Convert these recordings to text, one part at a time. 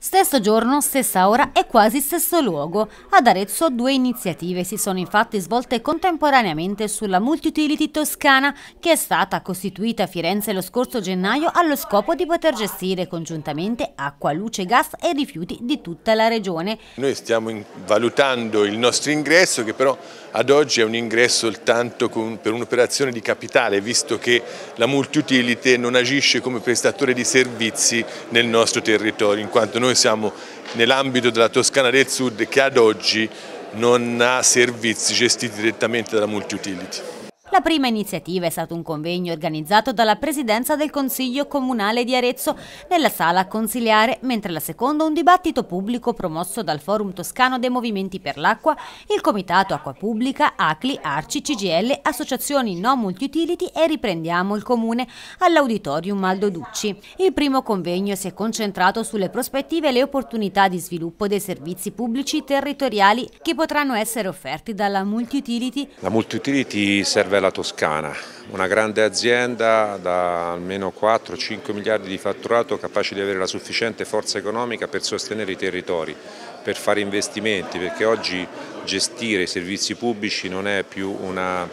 Stesso giorno, stessa ora e quasi stesso luogo. Ad Arezzo due iniziative si sono infatti svolte contemporaneamente sulla Multiutility Toscana che è stata costituita a Firenze lo scorso gennaio allo scopo di poter gestire congiuntamente acqua, luce, gas e rifiuti di tutta la regione. Noi stiamo valutando il nostro ingresso che però ad oggi è un ingresso soltanto per un'operazione di capitale visto che la Multiutility non agisce come prestatore di servizi nel nostro territorio in quanto noi noi siamo nell'ambito della Toscana del Sud che ad oggi non ha servizi gestiti direttamente dalla multi-utility. La prima iniziativa è stato un convegno organizzato dalla Presidenza del Consiglio Comunale di Arezzo nella sala consiliare, mentre la seconda un dibattito pubblico promosso dal Forum Toscano dei Movimenti per l'Acqua, il Comitato Acqua Pubblica, ACLI, ARCI, CGL, associazioni non multiutility e Riprendiamo il Comune all'Auditorium Aldo Ducci. Il primo convegno si è concentrato sulle prospettive e le opportunità di sviluppo dei servizi pubblici territoriali che potranno essere offerti dalla multiutility. La multiutility serve alla della Toscana, una grande azienda da almeno 4-5 miliardi di fatturato capace di avere la sufficiente forza economica per sostenere i territori, per fare investimenti, perché oggi gestire i servizi pubblici non è più una,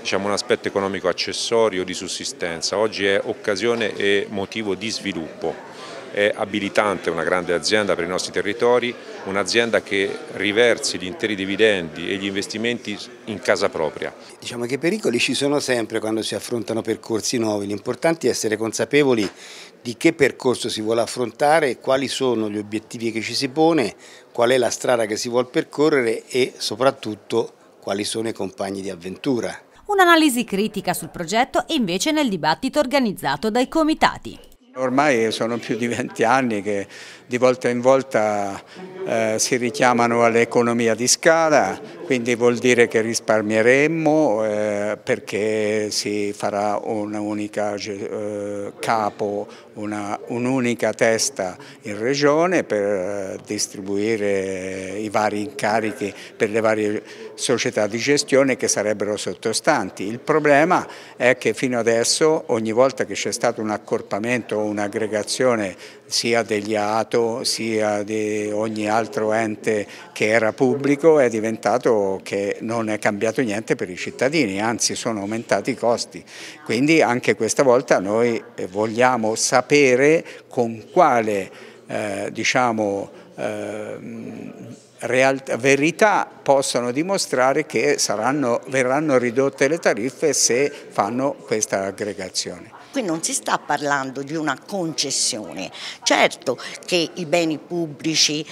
diciamo, un aspetto economico accessorio di sussistenza, oggi è occasione e motivo di sviluppo è abilitante una grande azienda per i nostri territori, un'azienda che riversi gli interi dividendi e gli investimenti in casa propria. Diciamo che i pericoli ci sono sempre quando si affrontano percorsi nuovi, l'importante è essere consapevoli di che percorso si vuole affrontare, quali sono gli obiettivi che ci si pone, qual è la strada che si vuole percorrere e soprattutto quali sono i compagni di avventura. Un'analisi critica sul progetto invece nel dibattito organizzato dai comitati. Ormai sono più di 20 anni che di volta in volta eh, si richiamano all'economia di scala, quindi vuol dire che risparmieremmo eh, perché si farà un'unica eh, capo, un'unica un testa in regione per eh, distribuire i vari incarichi per le varie società di gestione che sarebbero sottostanti. Il problema è che fino adesso ogni volta che c'è stato un accorpamento o un'aggregazione sia degli ATO sia di ogni altro ente che era pubblico è diventato che non è cambiato niente per i cittadini, anzi sono aumentati i costi. Quindi anche questa volta noi eh, vogliamo sapere con quale eh, diciamo, eh, Realtà, verità possono dimostrare che saranno, verranno ridotte le tariffe se fanno questa aggregazione. Qui non si sta parlando di una concessione. Certo che i beni pubblici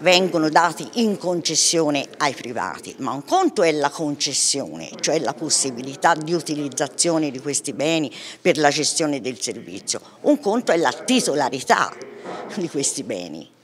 vengono dati in concessione ai privati, ma un conto è la concessione, cioè la possibilità di utilizzazione di questi beni per la gestione del servizio, un conto è la titolarità di questi beni.